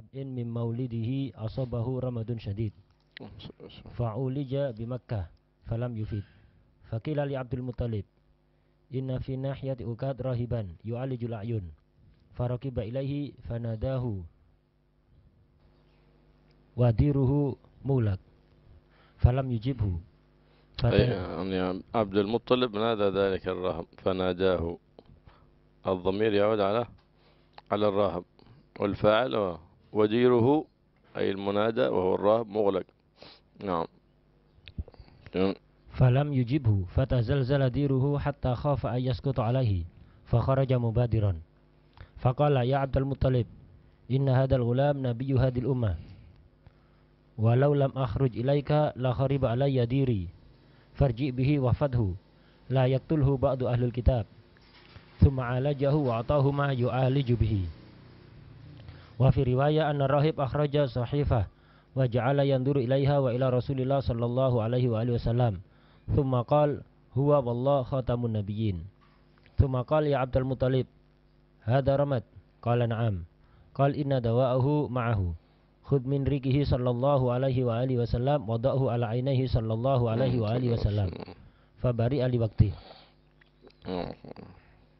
سبع من مولده أصابه رمد شديد فعولج بمكة فلم يفيد فقيل لعبد المطلب إن في ناحية أكاد راهبا يعالج الأعين فركب إليه فناداه وديره مولك فلم يجبه يعني عبد المطلب نادى ذلك الراهب فناداه الضمير يعود على على الراهب والفاعل وديره أي المنادى وهو الراهب مغلق نعم. نعم فلم يجبه فتزلزل ديره حتى خاف أن يسقط عليه فخرج مبادرا فقال يا عبد المطلب إن هذا الغلام نبي هذه الأمة ولو لم أخرج إليك لخرب علي ديري فارجئ به وفده لا يقتله بعض أهل الكتاب ثم عالجه وأعطاه ما يعالج به وفي رواية أن الراهب أخرج صحيفة وجعل ينظر إليها وإلى رسول الله صلى الله عليه وآله وسلم ثم قال هو والله خاتم النبيين ثم قال يا عبد المطلب هذا رمد قال نعم قال إن دواءه معه خذ من ريكه صلى الله عليه وآله وسلم وضعه على عينيه صلى الله عليه وآله وسلم فبرئ لوقته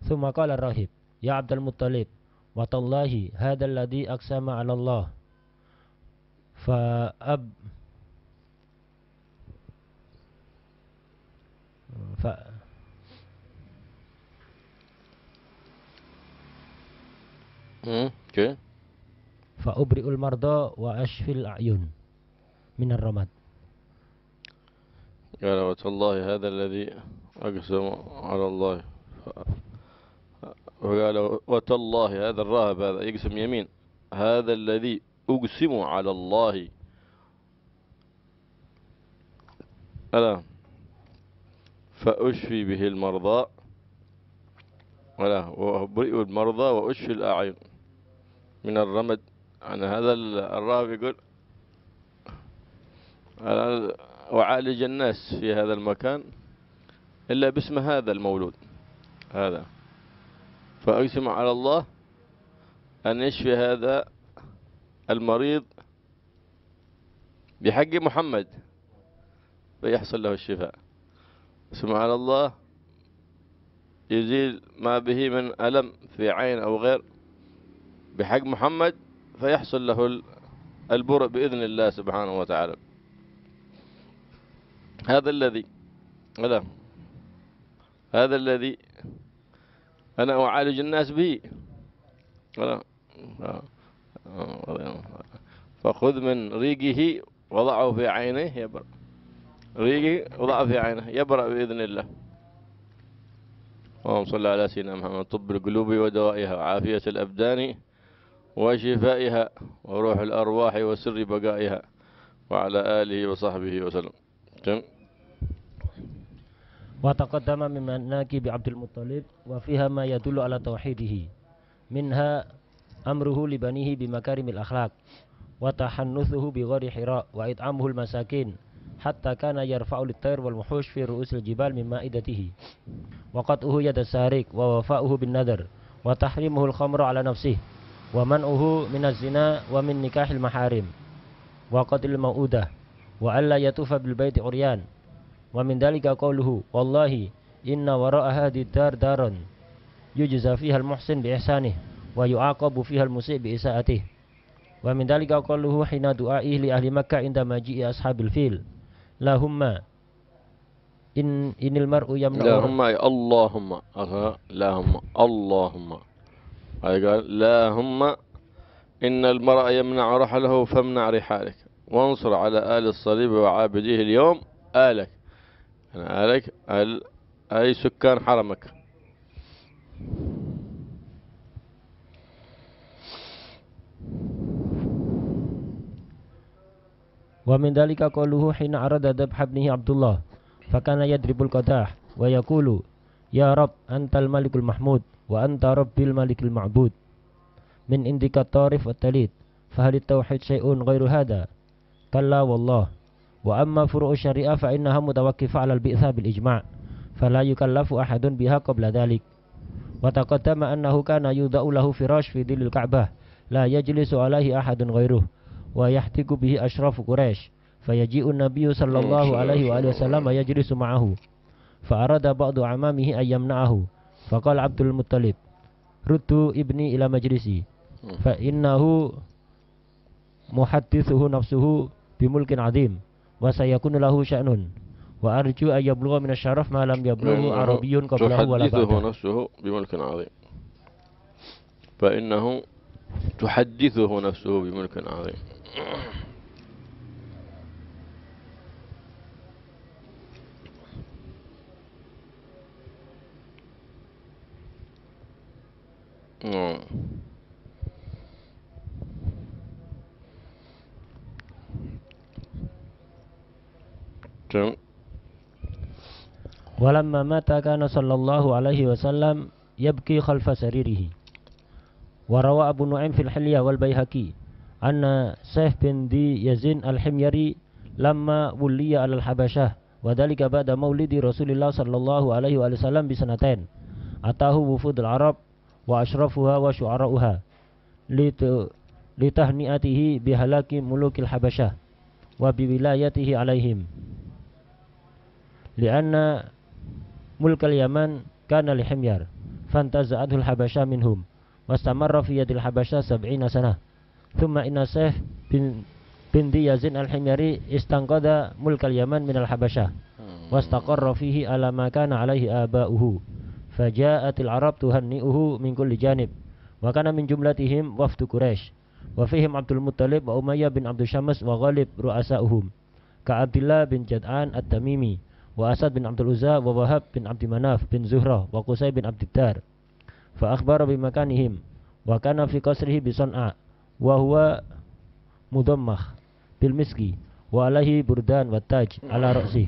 ثم قال الراهب يا عبد المطلب وتالله هذا الذي أقسم على الله فأب ف hmm, فأبرئ المرضى وأشفي الأعين من الرمد قال وتالله هذا الذي أقسم على الله وقال وتالله هذا الراهب هذا يقسم يمين هذا الذي أقسم على الله ألا فأشفي به المرضى ألا وأبرئ المرضى وأشفي الأعين من الرمد عن يعني هذا الراهب يقول ألا وعالج الناس في هذا المكان إلا باسم هذا المولود هذا فأقسم على الله أن يشفي هذا المريض بحق محمد فيحصل له الشفاء أقسم على الله يزيل ما به من ألم في عين أو غير بحق محمد فيحصل له البرء بإذن الله سبحانه وتعالى هذا الذي هذا الذي أنا أعالج الناس به فخذ من ريقه وضعه في عينه يبرأ ريقي وضعه في عينه يبرأ بإذن الله اللهم صل على سيدنا محمد طب القلوب ودوائها وعافية الأبدان وشفائها وروح الأرواح وسر بقائها وعلى آله وصحبه وسلم وتقدم من مناكب عبد المطلب وفيها ما يدل على توحيده منها أمره لبنيه بمكارم الأخلاق وتحنثه بغار حراء وإطعامه المساكين حتى كان يرفع للطير والوحوش في رؤوس الجبال من مائدته وقطعه يد السارق ووفاؤه بالنذر وتحريمه الخمر على نفسه ومنعه من الزنا ومن نكاح المحارم وقتل الموؤودة وألا يطوف بالبيت عريان ومن ذلك قوله والله إن وراء هذه الدار دارا يجزى فيها المحسن بإحسانه ويعاقب فيها المسيء بإساءته ومن ذلك قوله حين دعائه لأهل مكة عند مجيء أصحاب الفيل اللهم إن إن المرء يمنع اللهم اللهم اللهم أي قال اللهم إن المرء يمنع رحله فامنع رحالك وانصر على آل الصليب وعابديه اليوم آلك انا يعني عليك ال... أي سكان حرمك ومن ذلك قوله حين عرض ذبح ابنه عبد الله فكان يضرب القداح ويقول يا رب أنت الملك المحمود وأنت رب الملك المعبود من عندك الطارف والتليد فهل التوحيد شيء غير هذا كلا والله وأما فروع الشريعة فإنها متوقفة على البئثة بالإجماع فلا يكلف أحد بها قبل ذلك وتقدم أنه كان يوضع له فراش في ظل الكعبة لا يجلس عليه أحد غيره ويحتك به أشراف قريش فيجيء النبي صلى الله عليه وآله وسلم يجلس معه فأراد بعض عمامه أن يمنعه فقال عبد المطلب ردوا ابني إلى مجلسي فإنه محدثه نفسه بملك عظيم وسيكون له شأن وأرجو أن يبلغ من الشرف ما لم يبلغه عربي قبله ولا بعده تحدثه نفسه بملك عظيم فإنه تحدثه نفسه بملك عظيم نعم ولما مات كان صلى الله عليه وسلم يبكي خلف سريره وروى أبو نعيم في الحلية والبيهقي أن سيف بن دي يزن الحميري لما ولي على الحبشة وذلك بعد مولد رسول الله صلى الله عليه وسلم بسنتين أتاه وفود العرب وأشرفها وشعراؤها لتهنئته بهلاك ملوك الحبشة وبولايته عليهم لأن ملك اليمن كان لحمير فانتزعته الحبشة منهم واستمر في يد الحبشة سبعين سنة ثم إن سيف بن بن يزن الحميري استنقذ ملك اليمن من الحبشة واستقر فيه على ما كان عليه آباؤه فجاءت العرب تهنئه من كل جانب وكان من جملتهم وفد قريش وفيهم عبد المطلب وأمية بن عبد الشمس وغالب رؤساؤهم كعبد الله بن جدعان التميمي wa Asad bin Abdul Uzza wa Wahab bin Abdi Manaf bin Zuhrah wa Qusay bin Abdiddar fa akhbara makanihim wa kana fi qasrihi bi San'a wa huwa mudammah bil miski wa alaihi burdan wa taj ala ra'sih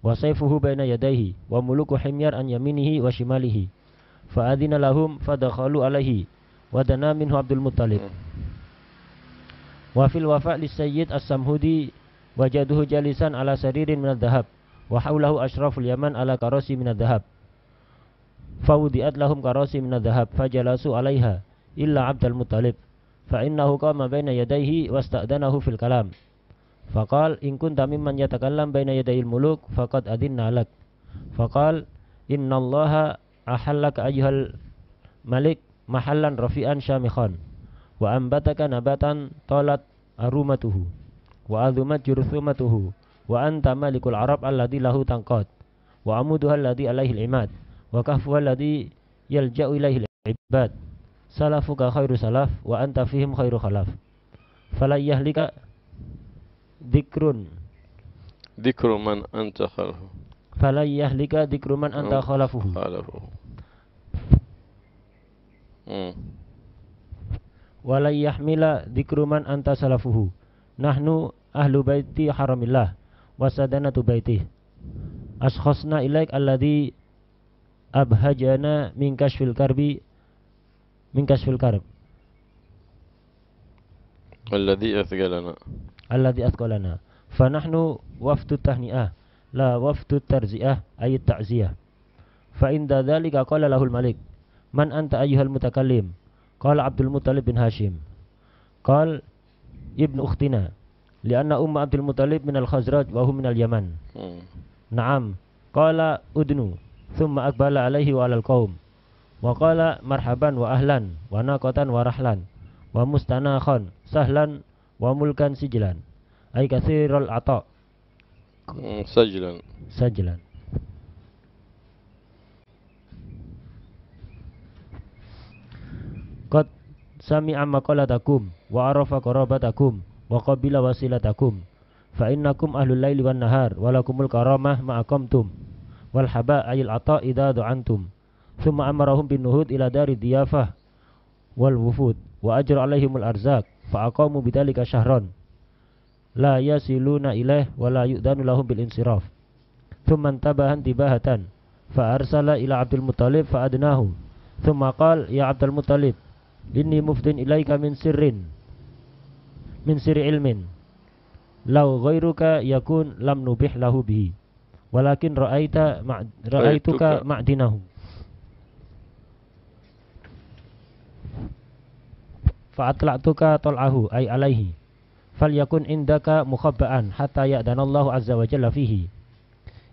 wa sayfuhu baina yadayhi wa muluku himyar an yaminihi wa shimalihi fa adina lahum fadakhalu alaihi wa dana minhu Abdul Muttalib wa fil wafa' lis sayyid as-samhudi wajaduhu jalisan ala saririn min dhahab وحوله أشراف اليمن على كراسي من الذهب فوضئت لهم كراسي من الذهب فجلسوا عليها إلا عبد المطلب فإنه قام بين يديه واستأذنه في الكلام فقال إن كنت ممن يتكلم بين يدي الملوك فقد أذن لك فقال إن الله أحلك أيها الملك محلا رفيعا شامخا وأنبتك نباتا طالت أرومته وأذمت جرثومته wa anta malikul arab alladhi lahu tanqad wa amuduha alladhi alaihi imad wa kahfu alladhi yalja'u ilaihi ibad salafuka khairu salaf wa anta fihim khairu khalaf fala yahlika dikrun man anta khalfu fala yahlika man anta khalafuhu khalafuhu hmm. hmm. wala yahmila man anta salafuhu nahnu ahlu baiti haramillah wasadana tu baiti askhasna ilaik alladhi abhajana min kashfil karbi min kashfil karb alladhi athqalana alladhi athqalana fa nahnu waftu tahni'ah la waftu tarzi'ah ay ta'ziyah fa inda dhalika qala lahul malik man anta ayyuhal mutakallim qala abdul muttalib bin hashim qala ibnu ukhtina Lianna umma Abdul Muthalib minal Khazraj wa hum minal Yaman. Hmm. Naam. Qala udnu thumma akbala alaihi wa alal qaum. Wa qala marhaban wa ahlan wa naqatan wa rahlan wa mustanakhan sahlan wa mulkan sijlan. Ay katsirul ata. Hmm, sajlan. Sajlan. Qad sami'a maqalatakum wa arafa qarabatakum wa qabila wasilatakum fa innakum ahlul laili wan nahar walakumul karamah ma aqamtum wal haba ayil ata idza du'antum thumma amarahum bin nuhud ila dari diyafah wal wufud wa ajra alaihimul arzak fa aqamu bidzalika syahran la yasiluna ilaih wa la yu'danu lahum bil insiraf thumma tabahan tibahatan fa arsala ila abdul muttalib fa adnahu thumma qala ya abdul muttalib inni muftin ilaika min sirrin min siri ilmin lau ghairuka yakun lam nubih lahu bihi walakin ra'aita ra'aituka ma'dinahu fa'atla'tuka tol'ahu ay alaihi fal yakun indaka mukhabba'an hatta ya'danallahu azza wa jalla fihi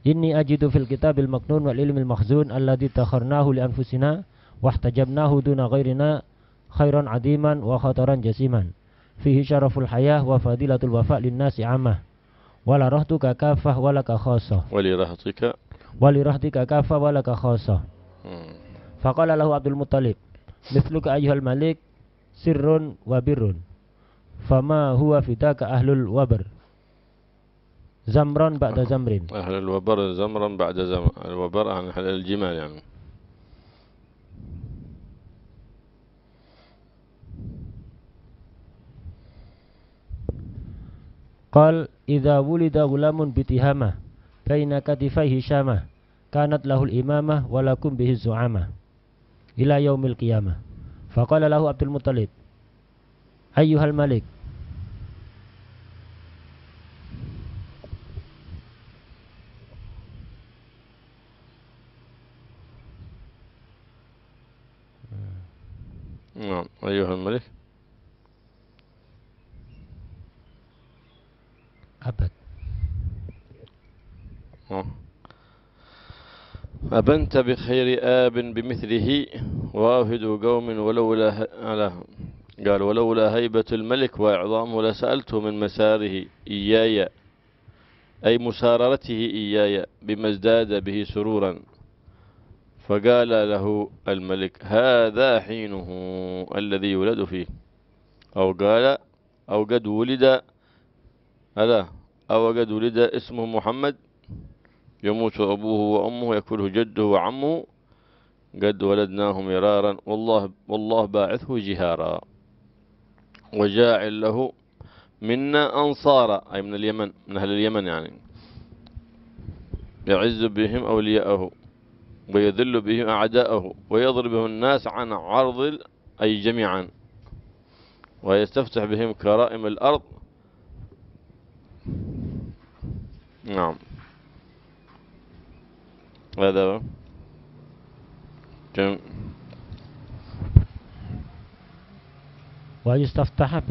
inni ajidu fil kitabil maknun wal ilmil makhzun alladhi takharnahu li anfusina wahtajabnahu duna ghairina khairan adiman wa khataran jasiman فيه شرف الحياة وفضيلة الوفاء للناس عامة ولرهتك كافة ولك خاصة ولرهتك ولرهتك كافة ولك خاصة فقال له عبد المطلب مثلك أيها الملك سر وبر فما هو فداك أهل الوبر زمرا بعد زمر أهل الوبر زمرا بعد زمر الوبر عن الجمال يعني قال إذا ولد غلام بتهامة بين كتفيه شامة كانت له الإمامة ولكم به الزعامة إلى يوم القيامة فقال له عبد المطلب أيها الملك نعم أيها الملك أبد أه. أبنت بخير آب بمثله واهد قوم ولولا على قال ولولا هيبة الملك وإعظامه لسألت من مساره إياي أي مساررته إياي بما ازداد به سرورا فقال له الملك هذا حينه الذي يولد فيه أو قال أو قد ولد ألا أوجد ولد اسمه محمد يموت أبوه وأمه يأكله جده وعمه قد ولدناه مرارا والله والله باعثه جهارا وجاعل له منا أنصارا أي من اليمن من أهل اليمن يعني يعز بهم أولياءه ويذل بهم أعداءه ويضربه الناس عن عرض أي جميعا ويستفتح بهم كرائم الأرض نعم هذا هو جم ويستفتح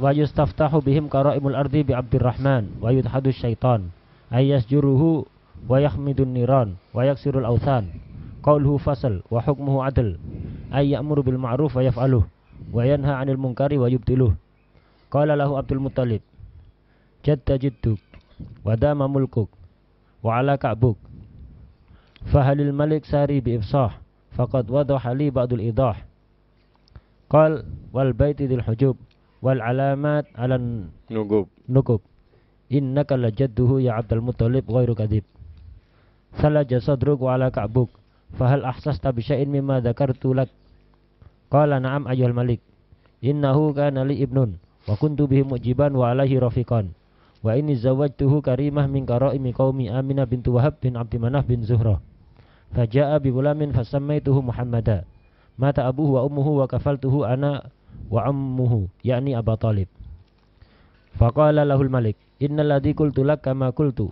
ويستفتح بهم كرائم الأرض بعبد الرحمن ويدحد الشيطان أي يسجره ويحمد النيران ويكسر الأوثان قوله فصل وحكمه عدل أي يأمر بالمعروف ويفعله وينهى عن المنكر ويبطله قال له عبد المطلب جد جدك ودام ملكك وعلى كعبك فهل الملك ساري بإفصاح فقد وضح لي بعض الإيضاح قال والبيت ذي الحجوب والعلامات على النقوب نقوب إنك لجده يا عبد المطلب غير كذب ثلج صدرك وعلى كعبك فهل أحسست بشيء مما ذكرت لك قال نعم أيها الملك إنه كان لي ابن وكنت به مجيبا وعليه رفيقا Wa ini zawajtuhu karimah min karaimi qaumi Aminah bintu Wahab bin Abdi Manaf bin Zuhra Faja'a bi gulamin fasammaituhu Muhammada. Mata abuhu wa ummuhu wa kafaltuhu ana wa ammuhu yakni Aba Talib. Faqala lahul malik innal ladzi qultu lak kama qultu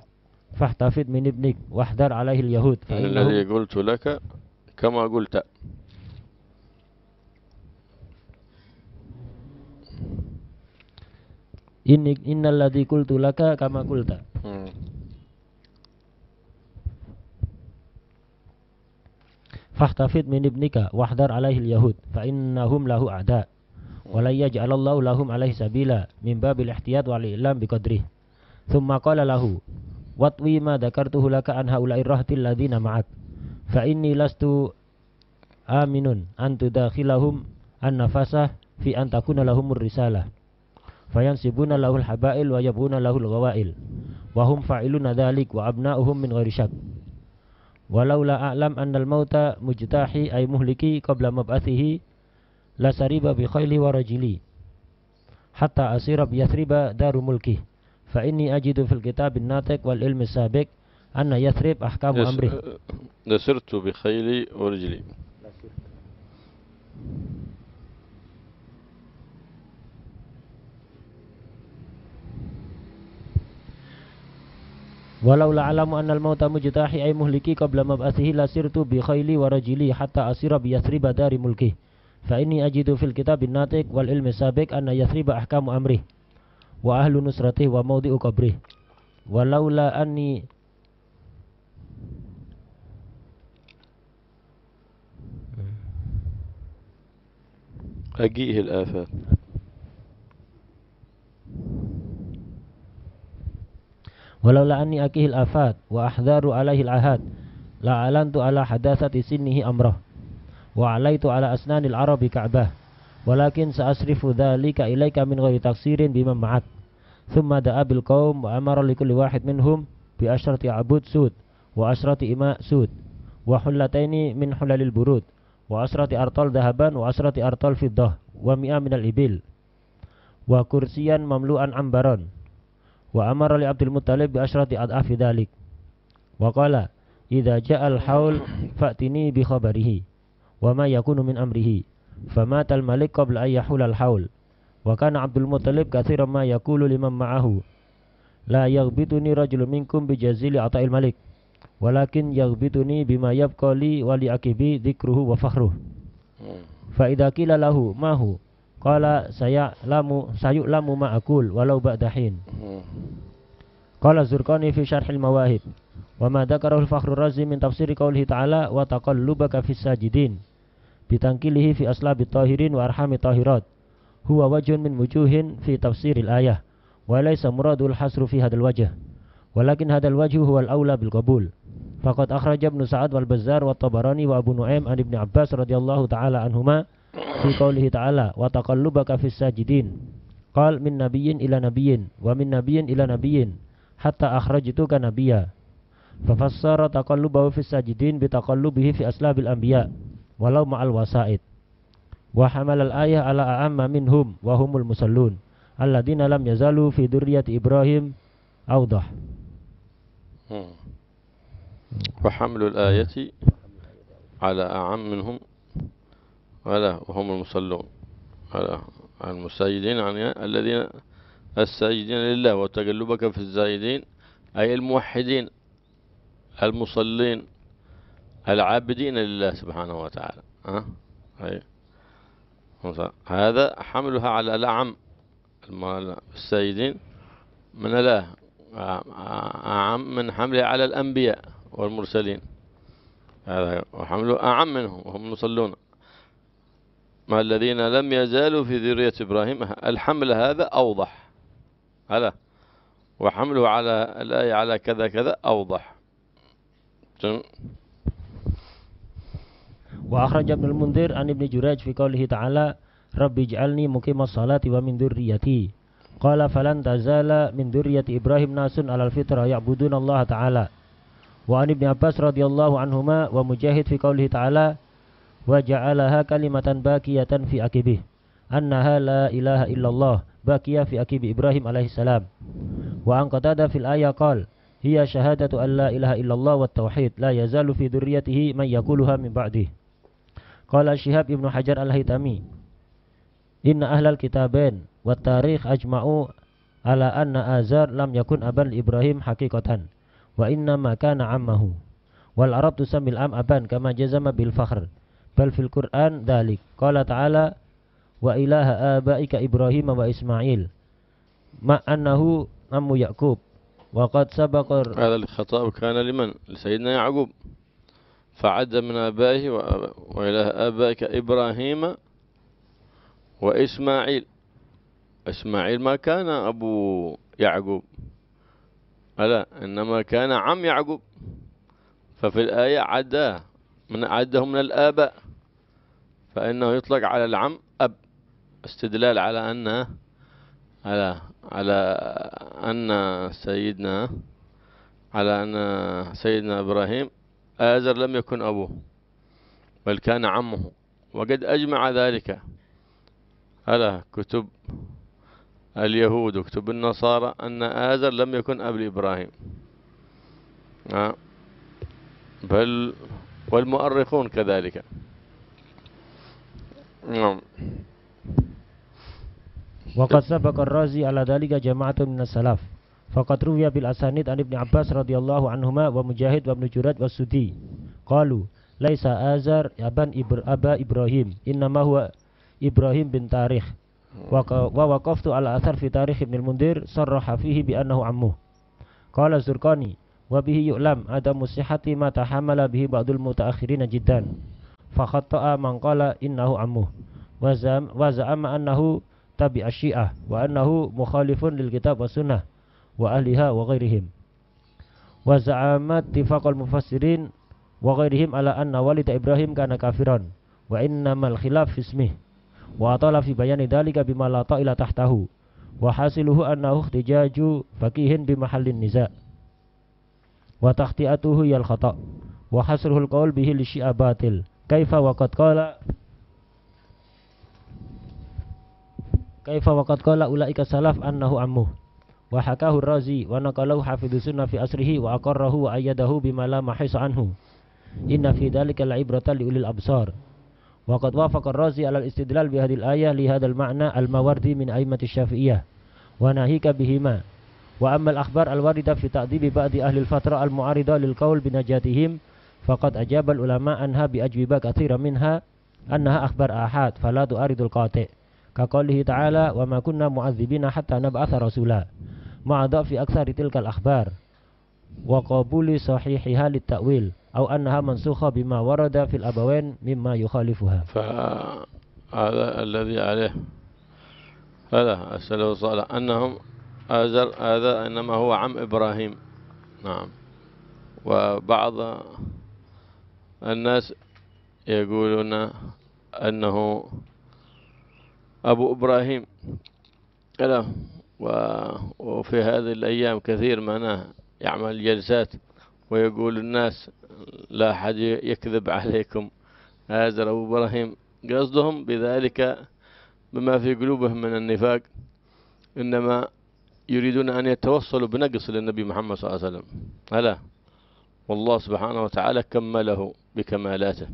fahtafid min ibnik wahdar alaihi al-yahud fa innahu qultu laka kama qulta innal ladzi qultu laka kama qulta hmm. fahtafid min ibnika wahdar alaihi yahud fa innahum lahu ada wa la yaj'alallahu lahum alaihi sabila min babil ihtiyat wal ilam biqadri thumma qala lahu watwi ma dzakartuhu laka an haula'ir rahtil ladzina ma'ak fa inni lastu aminun an tudakhilahum an nafasah fi takuna lahumur risalah فينسبون له الحبائل ويبغون له الغوائل وهم فاعلون ذلك وأبناؤهم من غير شك ولولا أعلم أن الموت مجتاحي أي مهلكي قبل مبعثه لسرب بخيلي ورجلي حتى أسير بيثرب دار ملكه فإني أجد في الكتاب الناطق والعلم السابق أن يثرب أحكام أمره لسرت بخيلي ورجلي Walau la'alamu annal mauta mujtahi ay muhliki qabla mab'asihi lasirtu bi khayli wa rajili hatta asira bi yasriba dari mulki. Fa inni ajidu fil kitabin natiq wal ilmi sabiq anna yasriba ahkamu amri wa ahlu nusratih wa maudi'u qabrih. Walau la anni أجيئه الآفات ولولا أني أكيه الآفات وأحذار عليه العهاد لأعلنت على حداثة سنه أمره وعليت على أسنان العرب كعبه ولكن سأصرف ذلك إليك من غير تقصير بمن معك ثم دعا بالقوم وأمر لكل واحد منهم بأشرة عبود سود وأشرة إماء سود وحلتين من حلل البرود وعشرة أرطال ذهبا وعشرة أرطال فضة ومئة من الإبل وكرسيا مملوءا عنبرا وأمر لعبد المطلب بأشرة أضعاف ذلك وقال إذا جاء الحول فأتني بخبره وما يكون من أمره فمات الملك قبل أن يحول الحول وكان عبد المطلب كثيرا ما يقول لمن معه لا يغبطني رجل منكم بجزيل عطاء الملك ولكن يغبطني بما يبقى لي ولأكبي ذكره وفخره فإذا قيل له ما هو Qala saya lamu sayu lamu ma'akul walau ba'dahin. Qala zurkani fi syarhil mawahib. Wa ma dakarul fakhrul Razi min tafsiri qaulihi ta'ala wa taqallubaka fi sajidin. Bitangkilihi fi aslabi tahirin wa arhami tahirat. Huwa wajun min wujuhin fi tafsiril ayah. Wa laysa muradul hasru fi hadal wajah. Walakin hadal wajhu huwa al awla bil qabul. Faqad akhraja ibn Sa'ad wal Bazzar wa Tabarani wa Abu Nu'aim an Ibn Abbas radhiyallahu taala anhumah. في قوله تعالى وتقلبك في الساجدين قال من نبي إلى نبي ومن نبي إلى نبي حتى أخرجتك نبيا ففسر تقلبه في الساجدين بتقلبه في أسلاب الأنبياء ولو مع الوسائد وحمل الآية على أعم منهم وهم المسلون الذين لم يزالوا في ذرية إبراهيم أوضح وحمل الآية على أعم منهم ألا وهم المصلون ألا المساجدين عن يعني الذين الساجدين لله وتقلبك في الزايدين أي الموحدين المصلين العابدين لله سبحانه وتعالى أه؟ أي. هذا حملها على الأعم السيدين من الله أعم من حمله على الأنبياء والمرسلين هذا وحمله أعم منهم وهم يصلون مع الذين لم يزالوا في ذرية إبراهيم الحمل هذا أوضح هلا وحمله على الآية على كذا كذا أوضح وأخرج ابن المنذر عن ابن جريج في قوله تعالى رب اجعلني مقيم الصلاة ومن ذريتي قال فلن تزال من ذرية إبراهيم ناس على الفطرة يعبدون الله تعالى وعن ابن عباس رضي الله عنهما ومجاهد في قوله تعالى وجعلها كلمة باكية في أكبه أنها لا إله إلا الله باكية في أكب إبراهيم عليه السلام وعن قتادة في الآية قال هي شهادة أن لا إله إلا الله والتوحيد لا يزال في ذريته من يقولها من بعده قال شهاب بن حجر الهيتمي إن أهل الكتابين والتاريخ أجمعوا على أن آزار لم يكن أبا لإبراهيم حقيقة وإنما كان عمه والعرب تسمي الأم أبا كما جزم بالفخر بل في القرآن ذلك قال تعالى وإله آبائك إبراهيم وإسماعيل مع أنه أم يعقوب وقد سبق هذا الخطأ كان لمن لسيدنا يعقوب فعد من آبائه وإله آبائك إبراهيم وإسماعيل إسماعيل ما كان أبو يعقوب ألا إنما كان عم يعقوب ففي الآية عداه من عده من الآباء فإنه يطلق على العم أب استدلال على أن على على أن سيدنا على أن سيدنا إبراهيم آزر لم يكن أبوه بل كان عمه وقد أجمع ذلك على كتب اليهود وكتب النصارى أن آزر لم يكن أب لإبراهيم آه. بل والمؤرخون كذلك Waqad sabaqa razi ala dalika jama'atun minas salaf. Faqad ruwiya bil asanid an Ibnu Abbas radhiyallahu anhuma wa Mujahid wa Ibnu Jurayj wa Sudi. Qalu laisa azar aban ibr aba Ibrahim innama huwa Ibrahim bin Tarikh. Wa waqaftu ala athar fi tarikh Ibnu Mundir sarraha fihi bi annahu ammu. Qala Zurqani wa bihi yu'lam adamu sihhati ma tahammala bihi ba'dul mutaakhirin jiddan. فخطأ من قال إنه عمه وزعم, أنه تبع الشيعة وأنه مخالف للكتاب والسنة وأهلها وغيرهم وزعم اتفاق المفسرين وغيرهم على أن والد إبراهيم كان كافرا وإنما الخلاف في اسمه وأطال في بيان ذلك بما لا طائل تحته وحاصله أنه اختجاج فقيه بمحل النزاع وتخطئته هي الخطأ وحصره القول به للشيعة باطل كيف وقد قال كيف وقد قال أولئك السلف أنه عمه وحكاه الرازي ونقله حافظ السنة في أسره وأقره وأيده بما لا محيص عنه إن في ذلك العبرة لأولي الأبصار وقد وافق الرازي على الاستدلال بهذه الآية لهذا المعنى الموردي من أئمة الشافعية وناهيك بهما وأما الأخبار الواردة في تأديب بعض أهل الفترة المعارضة للقول بنجاتهم فقد أجاب العلماء أنها بأجوبة كثيرة منها أنها أخبار آحاد فلا تؤرد القاطع كقوله تعالى وما كنا معذبين حتى نبعث رسولا مع ضعف أكثر تلك الأخبار وقبول صحيحها للتأويل أو أنها منسوخة بما ورد في الأبوين مما يخالفها فهذا الذي عليه هذا أسأله الصالح أنهم أزل هذا إنما هو عم إبراهيم نعم وبعض الناس يقولون أنه أبو إبراهيم له وفي هذه الأيام كثير منا يعمل جلسات ويقول الناس لا أحد يكذب عليكم هذا أبو إبراهيم قصدهم بذلك بما في قلوبهم من النفاق إنما يريدون أن يتوصلوا بنقص للنبي محمد صلى الله عليه وسلم هلا والله سبحانه وتعالى كمله بكمالاته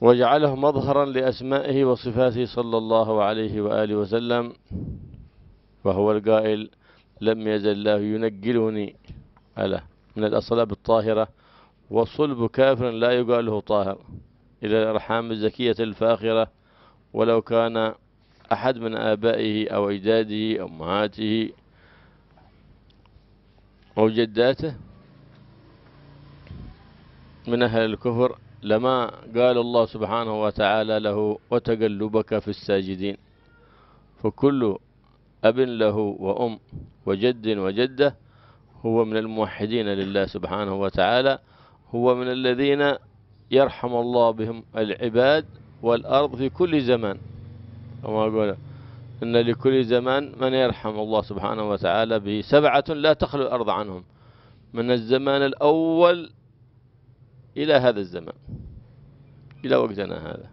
وجعله مظهرا لأسمائه وصفاته صلى الله عليه وآله وسلم وهو القائل لم يزل الله ينجلني ألا من الأصلاب الطاهرة وصلب كافر لا يقال له طاهر إلى الأرحام الزكية الفاخرة ولو كان أحد من آبائه أو أجداده أو أمهاته أو جداته من أهل الكفر لما قال الله سبحانه وتعالى له وتقلبك في الساجدين فكل أب له وأم وجد وجدة هو من الموحدين لله سبحانه وتعالى هو من الذين يرحم الله بهم العباد والأرض في كل زمان وما أقول إن لكل زمان من يرحم الله سبحانه وتعالى به سبعة لا تخلو الأرض عنهم من الزمان الأول إلى هذا الزمان إلى وقتنا هذا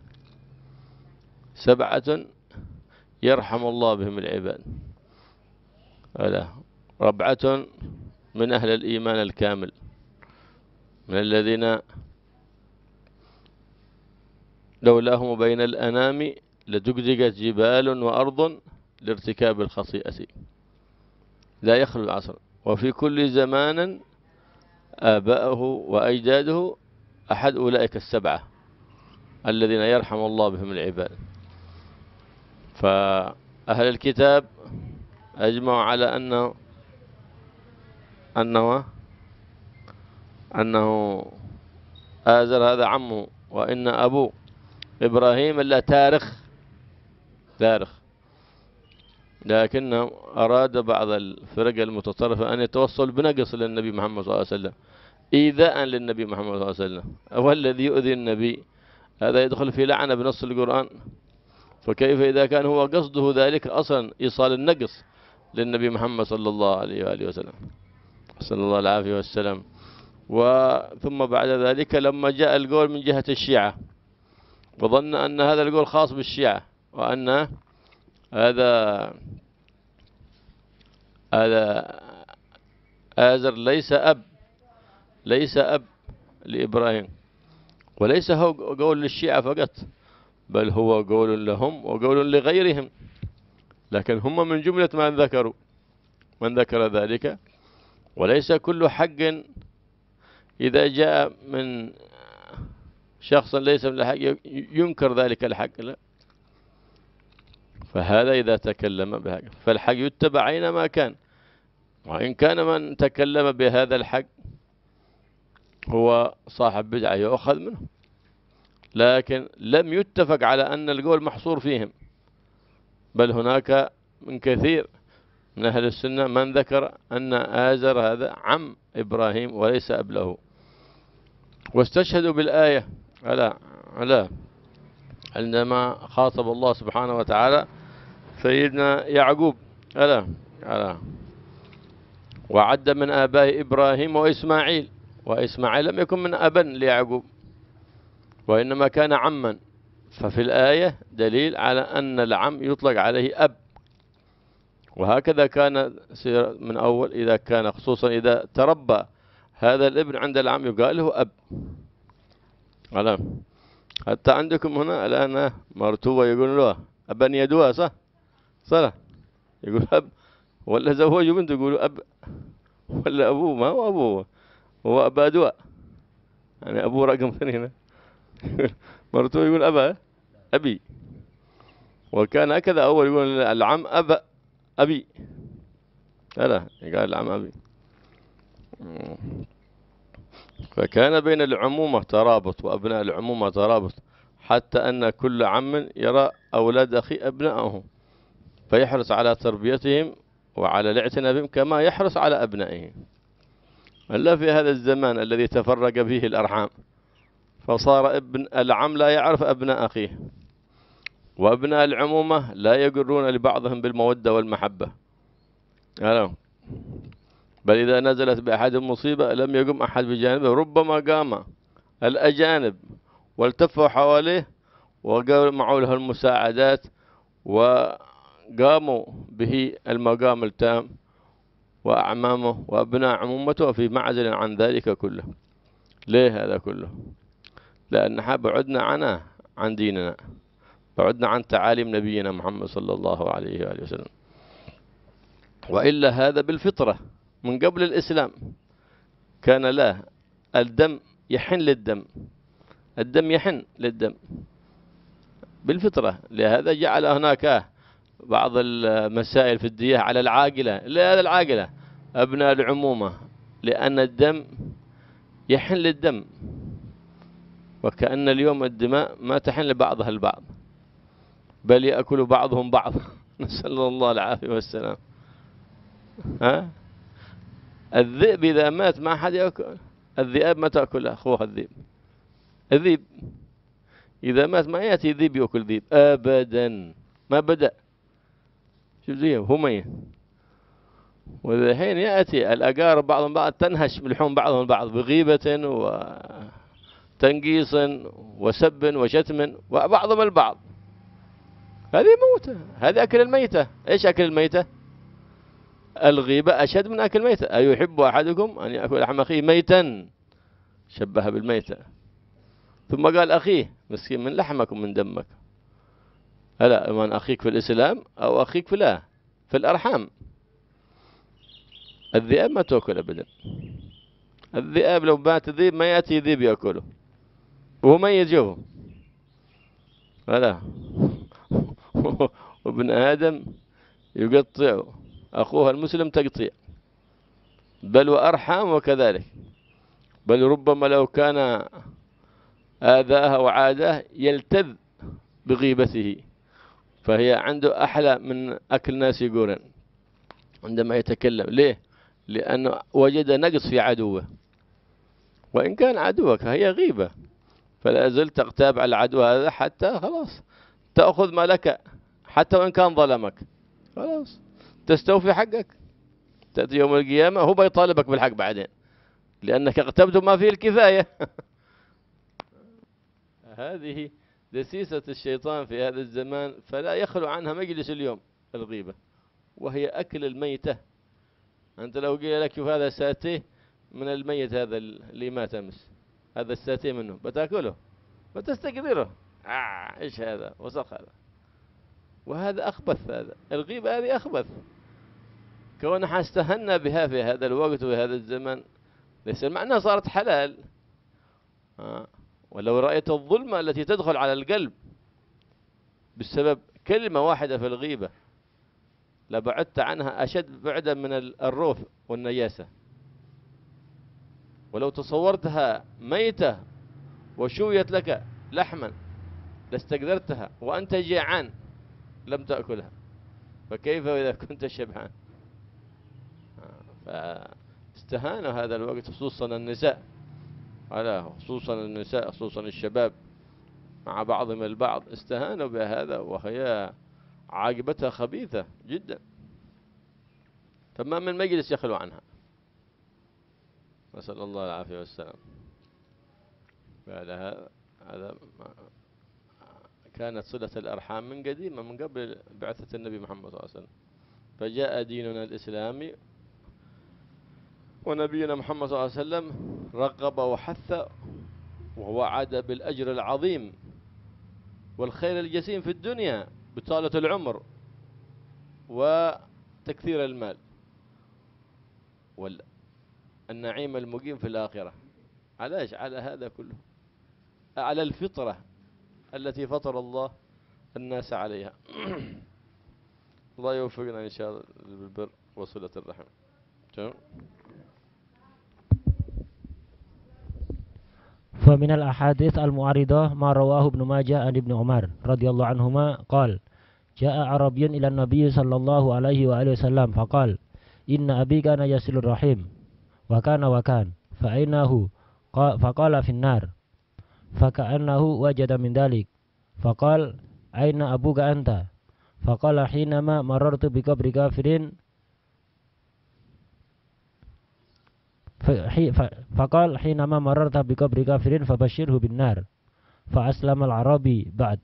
سبعة يرحم الله بهم العباد ألا ربعة من أهل الإيمان الكامل من الذين لولاهم بين الأنام لدقدقت جبال وأرض لارتكاب الخطيئة لا يخلو العصر وفي كل زمان آباؤه وأجداده أحد أولئك السبعة الذين يرحم الله بهم العباد فأهل الكتاب أجمعوا على أنه أنه أنه آزر هذا عمه وإن أبوه إبراهيم إلا تارخ تارخ لكنه أراد بعض الفرق المتطرفة أن يتوصل بنقص للنبي محمد صلى الله عليه وسلم إيذاء للنبي محمد صلى الله عليه وسلم هو الذي يؤذي النبي هذا يدخل في لعنة بنص القرآن فكيف إذا كان هو قصده ذلك أصلا إيصال النقص للنبي محمد صلى الله عليه وآله وسلم صلى الله العافية والسلام وثم بعد ذلك لما جاء القول من جهة الشيعة وظن أن هذا القول خاص بالشيعة وأن هذا هذا آزر ليس أب ليس أب لإبراهيم وليس هو قول للشيعة فقط بل هو قول لهم وقول لغيرهم لكن هم من جملة من ذكروا من ذكر ذلك وليس كل حق إذا جاء من شخص ليس من الحق ينكر ذلك الحق لا فهذا إذا تكلم بهذا فالحق يتبع أينما كان وإن كان من تكلم بهذا الحق هو صاحب بدعة يؤخذ منه لكن لم يتفق على أن القول محصور فيهم بل هناك من كثير من أهل السنة من ذكر أن آزر هذا عم إبراهيم وليس أبله واستشهدوا بالآية على على عندما خاطب الله سبحانه وتعالى سيدنا يعقوب ألا ألا وعد من آباء إبراهيم وإسماعيل وإسماعيل لم يكن من أبا ليعقوب وإنما كان عما ففي الآية دليل على أن العم يطلق عليه أب وهكذا كان من أول إذا كان خصوصا إذا تربى هذا الابن عند العم يقال له أب علام. حتى عندكم هنا الآن مرتوبة يقول له أبا يدوها صح صح يقول أب ولا زوجوا بنت يقولوا أب ولا أبوه ما هو أبوه هو أبا أدواء يعني أبوه رقم ثاني هنا مرته يقول أبا أبي وكان هكذا أول يقول العم أبا أبي ألا قال العم أبي فكان بين العمومة ترابط وأبناء العمومة ترابط حتى أن كل عم يرى أولاد أخي أبنائه فيحرص على تربيتهم وعلى الاعتناء بهم كما يحرص على أبنائه الا في هذا الزمان الذي تفرق فيه الأرحام فصار ابن العم لا يعرف أبناء أخيه وأبناء العمومة لا يقرون لبعضهم بالمودة والمحبة ألو. بل إذا نزلت باحد مصيبة لم يقم أحد بجانبه ربما قام الأجانب والتفوا حواليه وجمعوا له المساعدات وقاموا به المقام التام وأعمامه وأبناء عمومته في معزل عن ذلك كله ليه هذا كله لأن بعدنا عنا عن ديننا بعدنا عن تعاليم نبينا محمد صلى الله عليه وآله وسلم وإلا هذا بالفطرة من قبل الإسلام كان لا الدم يحن للدم الدم يحن للدم بالفطرة لهذا جعل هناك بعض المسائل في الدية على العاقلة لهذا العاقلة أبناء العمومة لأن الدم يحن للدم وكأن اليوم الدماء ما تحن لبعضها البعض بل يأكل بعضهم بعضا نسأل الله العافية والسلام ها الذئب إذا مات ما حد يأكل الذئاب ما تأكل أخوها الذئب الذئب إذا مات ما يأتي ذئب يأكل ذئب أبدا ما بدأ جزئية همية وذحين يأتي الأقارب بعضهم بعض تنهش بلحوم بعضهم البعض بغيبة وتنقيص وسب وشتم وبعضهم البعض هذه موتة هذه أكل الميتة إيش أكل الميتة الغيبة أشد من أكل الميتة أيحب أحدكم أن يأكل لحم أخيه ميتا شبه بالميتة ثم قال أخيه مسكين من لحمك ومن دمك هلا من أخيك في الإسلام أو أخيك في لا في الأرحام الذئاب ما تأكل أبدا الذئاب لو بات ذئب ما يأتي ذئب يأكله وهو ما يجوه هلا وابن آدم يقطع أخوها المسلم تقطيع بل وأرحام وكذلك بل ربما لو كان آذاه وعاداه يلتذ بغيبته فهي عنده أحلى من أكل ناس يقولن عندما يتكلم ليه؟ لأنه وجد نقص في عدوه وإن كان عدوك هي غيبة فلا زلت تغتاب على العدو هذا حتى خلاص تأخذ ما لك حتى وإن كان ظلمك خلاص تستوفي حقك تأتي يوم القيامة هو بيطالبك بالحق بعدين لأنك اغتبت ما فيه الكفاية هذه دسيسة الشيطان في هذا الزمان فلا يخلو عنها مجلس اليوم الغيبة وهي أكل الميتة أنت لو قيل لك شوف هذا ساتيه من الميت هذا اللي مات أمس هذا الساتيه منه بتاكله بتستقدره آه إيش هذا وسخ هذا وهذا أخبث هذا الغيبة هذه أخبث كونها استهنا بها في هذا الوقت وهذا الزمن ليس المعنى صارت حلال آه. ولو رأيت الظلمة التي تدخل على القلب بسبب كلمة واحدة في الغيبة لبعدت عنها أشد بعدا من الروف والنياسة ولو تصورتها ميتة وشويت لك لحما لاستقدرتها وأنت جيعان لم تأكلها فكيف إذا كنت شبعان آه، فاستهان هذا الوقت خصوصا النساء على خصوصا النساء خصوصا الشباب مع بعضهم البعض استهانوا بهذا وهي عاقبتها خبيثة جدا فما من مجلس يخلو عنها نسأل الله العافية والسلام بعد هذا هذا كانت صلة الأرحام من قديمة من قبل بعثة النبي محمد صلى الله عليه وسلم فجاء ديننا الإسلامي ونبينا محمد صلى الله عليه وسلم رغب وحث ووعد بالأجر العظيم والخير الجسيم في الدنيا بطالة العمر وتكثير المال والنعيم المقيم في الآخرة على إيش على هذا كله على الفطرة التي فطر الله الناس عليها الله يوفقنا إن شاء الله بالبر وصلة الرحم تمام فمن الأحاديث المعارضة ما رواه ابن ماجه عن ابن عمر رضي الله عنهما قال جاء عربي إلى النبي صلى الله عليه وآله وسلم فقال إن أبي كان يصل الرحيم وكان وكان فأينه فقال في النار فكأنه وجد من ذلك فقال أين أبوك أنت فقال حينما مررت بقبر كافر Fakal hinama kau biqabri kafirin fabashirhu bin nar. Fa aslam al-arabi ba'd.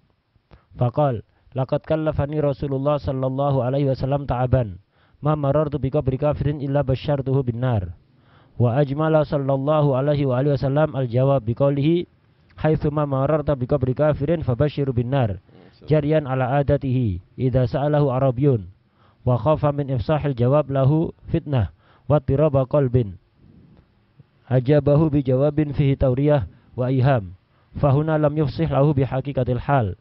Fakal laqad kallafani Rasulullah sallallahu alaihi wasallam ta'aban. Ma marartu biqabri kafirin illa basyartuhu bin binar. Wa ajmala sallallahu alaihi wa alihi wasallam al-jawab biqaulihi haitsu ma mararta biqabri kafirin fabashirhu bin nar. Jarian ala adatihi idza sa'alahu arabiyyun wa khafa min ifsahil jawab lahu fitnah wa tiraba qalbin أجابه بجواب فيه تورية وإيهام فهنا لم يفصح له بحقيقة الحال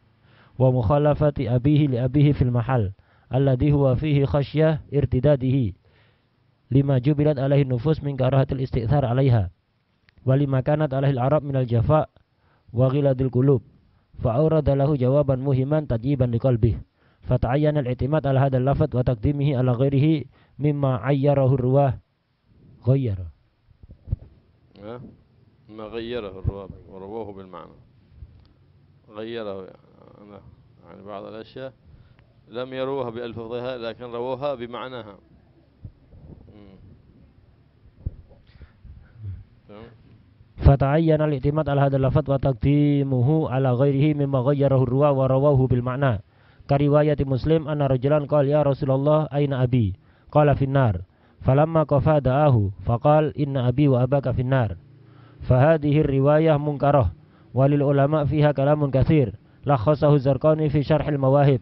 ومخالفة أبيه لأبيه في المحل الذي هو فيه خشية ارتداده لما جبلت عليه النفوس من كراهة الاستئثار عليها ولما كانت عليه العرب من الجفاء وغلاد القلوب فأورد له جوابا مهما تجيبا لقلبه فتعين الاعتماد على هذا اللفظ وتقديمه على غيره مما عيره الرواه غيره ما غيره الرواه ورواه بالمعنى غيره يعني, يعني بعض الأشياء لم يروها بألفظها لكن رووها بمعناها فتعين الاعتماد على هذا اللفظ وتقديمه على غيره مما غيره الرواة ورواه بالمعنى كرواية مسلم أن رجلا قال يا رسول الله أين أبي قال في النار فلما قفى دعاه فقال إن أبي وأباك في النار فهذه الرواية منكرة وللعلماء فيها كلام كثير لخصه الزرقاني في شرح المواهب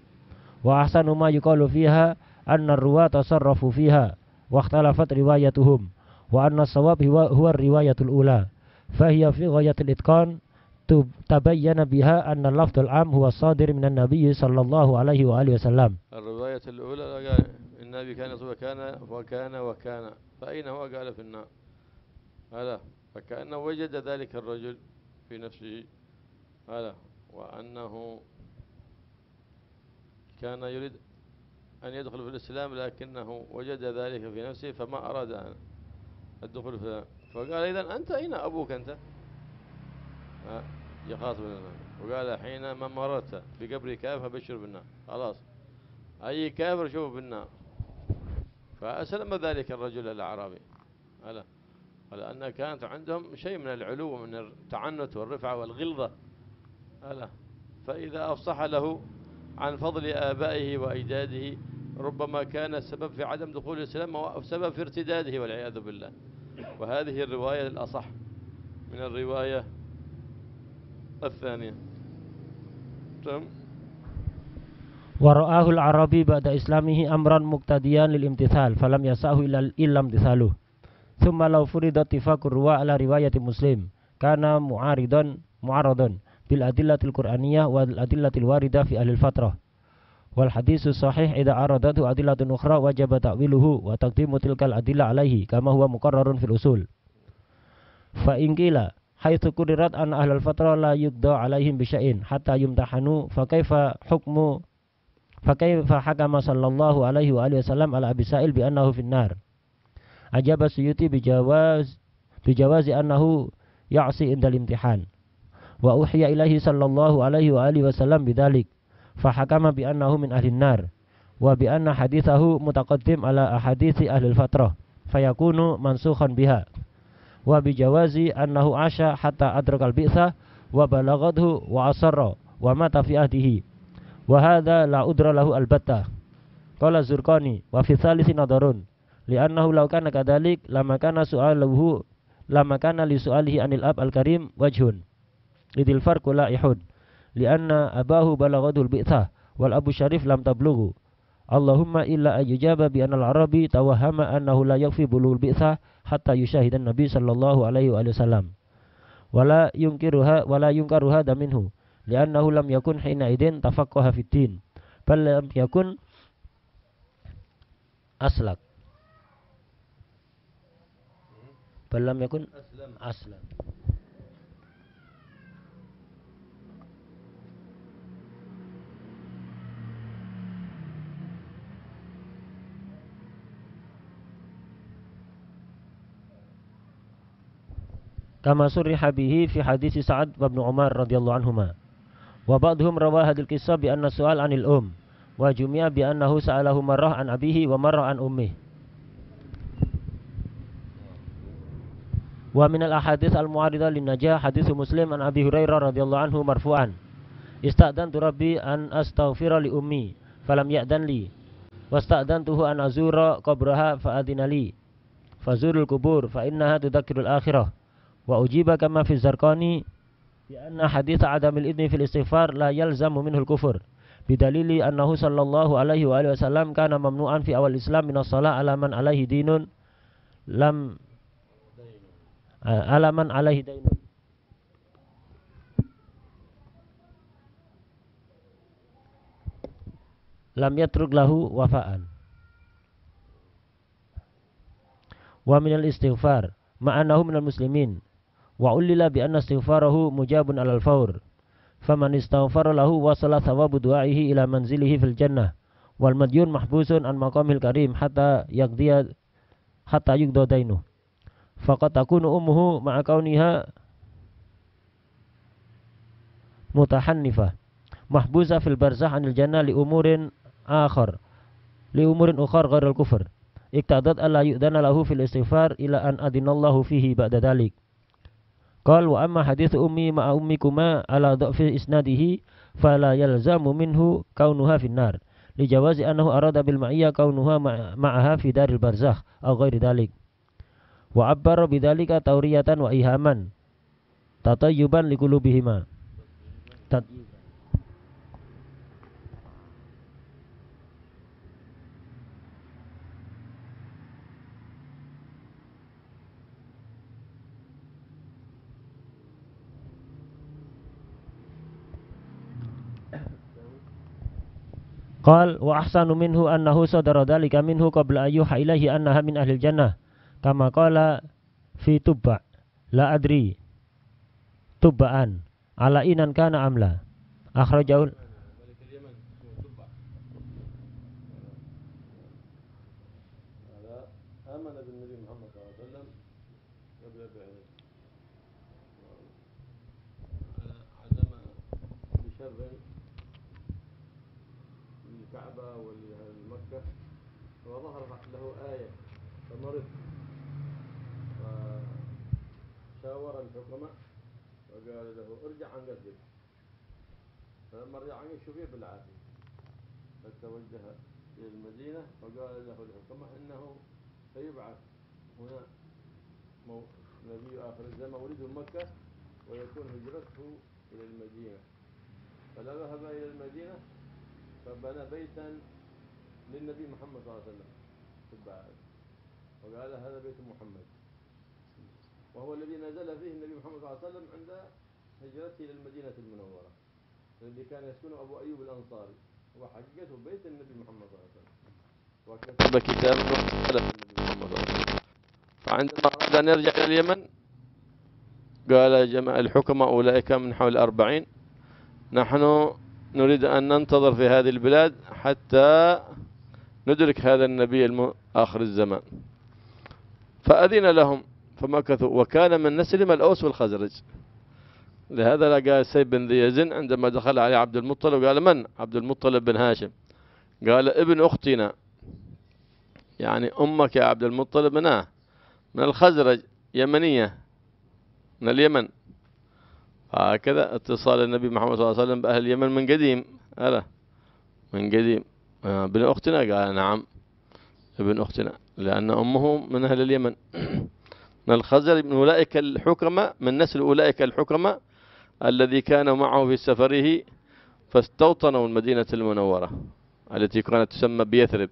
وأحسن ما يقال فيها أن الرواة تصرفوا فيها واختلفت روايتهم وأن الصواب هو, هو الرواية الأولى فهي في غاية الإتقان تبين بها أن اللفظ العام هو الصادر من النبي صلى الله عليه وآله وسلم الرواية الأولى النبي كان يصوم كان وكان وكان فأين هو قال في النار هذا فكأنه وجد ذلك الرجل في نفسه هذا وأنه كان يريد أن يدخل في الإسلام لكنه وجد ذلك في نفسه فما أراد أن الدخول في فقال إذا أنت أين أبوك أنت يخاطب النبي وقال حينما مررت في قبر كافر فبشر بالنار خلاص أي كافر شوفه بالنار فأسلم ذلك الرجل الأعرابي ألا ولأن كانت عندهم شيء من العلو من التعنت والرفعة والغلظة ألا فإذا أفصح له عن فضل آبائه وأجداده ربما كان السبب في عدم دخول الإسلام أو سبب في ارتداده والعياذ بالله وهذه الرواية الأصح من الرواية الثانية تمام ورآه العربي بعد إسلامه أمرا مقتديا للامتثال فلم يسعه إلا امتثاله ثم لو فرض اتفاق الرواة على رواية مسلم كان معارضا معرضا بالأدلة القرآنية والأدلة الواردة في أهل الفترة والحديث الصحيح إذا عرضته أدلة أخرى وجب تأويله وتقديم تلك الأدلة عليه كما هو مقرر في الأصول فإن قيل حيث قررت أن أهل الفترة لا يقضى عليهم بشيء حتى يمتحنوا فكيف حكم Fakaifa hakama sallallahu alaihi wa alihi wasallam ala Abi Sa'il bi annahu finnar. Ajaba Suyuti bi jawaz bi jawazi annahu ya'si indal imtihan. Wa uhiya ilaihi sallallahu alaihi wa alihi wasallam bidzalik. Fahakama bi annahu min ahli nar wa bi anna hadithahu mutaqaddim ala ahadithi ahli al-fatrah fayakunu mansukhan biha. Wa bi jawazi annahu asha hatta adrakal bi'sa wa balagadhu wa asarra wa mata fi ahdihi. وهذا لا أدرى له البتة قال الزرقاني وفي الثالث نظر لأنه لو كان كذلك لما كان سؤاله لما كان لسؤاله عن الأب الكريم وجه إذ الفرق يحد لأن أباه بلغته البئثة والأب الشريف لم تبلغه اللهم إلا أن يجاب بأن العربي توهم أنه لا يكفي بلوغ البئثة حتى يشاهد النبي صلى الله عليه وآله وسلم ولا ينكرها ولا ينكر هذا منه li'annahu lam yakun hina idin tafaqqaha fid din bal lam yakun aslak bal lam yakun aslam kama surriha bihi fi hadis Sa'ad bin Umar radhiyallahu Wa ba'dhum rawa hadil kisah bi anna su'al anil um wa jumia bi annahu sa'alahu marrah an abihi wa marrah an ummih. Wa minal ahadits al mu'aridah lin najah hadis Muslim an Abi Hurairah radhiyallahu anhu marfu'an. Ista'dantu rabbi an astaghfira li ummi falam ya'dan li. tuhu an azura qabraha fa'adina li. Fazurul kubur fa innaha tudzakirul akhirah. Wa ujiba kama fi zarqani bi anna hadits adamil idni fil istighfar la yalzamu minhul kufur bidalili annahu sallallahu alaihi wa wasallam kana mamnu'an fi awal Islam minas shalah alaman alaihi dinun lam eh, alaman alaihi dainun lam yatruk lahu wafaan wa minal istighfar ma'anahu minal muslimin وعلل بأن استغفاره مجاب على الفور فمن استغفر له وصل ثواب دعائه إلى منزله في الجنة والمديون محبوس عن مقامه الكريم حتى يقضي حتى يقضى دينه فقد تكون أمه مع كونها متحنفة محبوسة في البرزخ عن الجنة لأمور آخر لأمور أخرى غير الكفر اقتضت ألا يؤذن له في الاستغفار إلى أن أذن الله فيه بعد ذلك Qal wa amma hadis ummi ma'a ummikuma ala dha'fi isnadihi fala yalzamu minhu kaunuha finnar li annahu arada bil ma'iyya kaunuha ma'aha fi daril barzakh aw ghairi dalik wa abbara bidzalika tawriyatan wa ihaman tatayyuban Qal wa ahsanu minhu annahu sadara dalika minhu qabla ayyuha ilaihi annaha min ahlil jannah kama qala fi tubba la adri tubbaan ala inan kana amla akhrajaul الكعبة والمكة وظهر له آية فمرض فشاور الحكماء وقال له ارجع عن قصدك فلما رجع عن شفيه بالعافية فتوجه إلى المدينة وقال له الحكماء إنه سيبعث هنا نبي آخر الزمان ولده مكة ويكون هجرته إلى المدينة فلا ذهب إلى المدينة فبنى بيتا للنبي محمد صلى الله عليه وسلم في البعاد وقال هذا بيت محمد وهو الذي نزل فيه النبي محمد صلى الله عليه وسلم عند هجرته إلى المدينة المنورة الذي كان يسكنه أبو أيوب الأنصاري وحقيقته بيت النبي محمد صلى الله عليه وسلم وكتب كتاب النبي محمد صلى الله عليه وسلم فعندما أراد أن يرجع إلى اليمن قال جمع الحكماء أولئك من حول الأربعين نحن نريد أن ننتظر في هذه البلاد حتى ندرك هذا النبي آخر الزمان فأذن لهم فمكثوا وكان من نسلم الأوس والخزرج لهذا لقى سيد بن ذي يزن عندما دخل عليه عبد المطلب قال من عبد المطلب بن هاشم قال ابن أختنا يعني أمك يا عبد المطلب منها من الخزرج يمنية من اليمن هكذا اتصال النبي محمد صلى الله عليه وسلم بأهل اليمن من قديم ألا من قديم آه، ابن أختنا قال نعم ابن أختنا لأن أمه من أهل اليمن من الخزر من أولئك الحكمة من نسل أولئك الحكمة الذي كان معه في سفره فاستوطنوا المدينة المنورة التي كانت تسمى بيثرب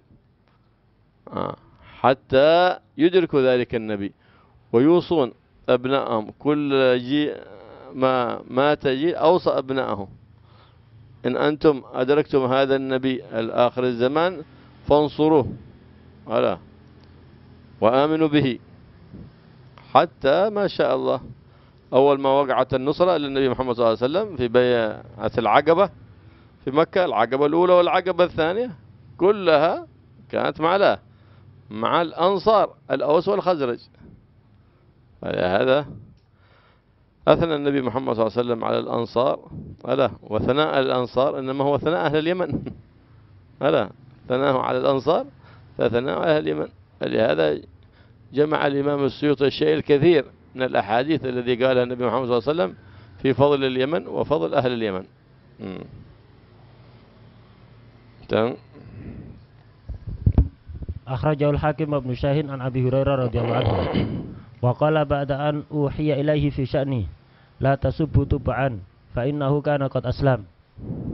آه، حتى يدرك ذلك النبي ويوصون أبنائهم كل جي ما مات جيل أوصى أبنائه إن أنتم أدركتم هذا النبي الآخر الزمان فانصروه على وآمنوا به حتى ما شاء الله أول ما وقعت النصرة للنبي محمد صلى الله عليه وسلم في بيعة العقبة في مكة العقبة الأولى والعقبة الثانية كلها كانت مع لا مع الأنصار الأوس والخزرج هذا أثنى النبي محمد صلى الله عليه وسلم على الأنصار ألا وثناء الأنصار إنما هو ثناء أهل اليمن ألا ثناه على الأنصار فثناء أهل اليمن لهذا جمع الإمام السيوطي الشيء الكثير من الأحاديث الذي قالها النبي محمد صلى الله عليه وسلم في فضل اليمن وفضل أهل اليمن تمام أخرجه الحاكم ابن شاهين عن أبي هريرة رضي الله عنه Wa qala ba'da uhiya ilaihi fi sya'ni la tasubbu tuba'an fa innahu kana qad aslam.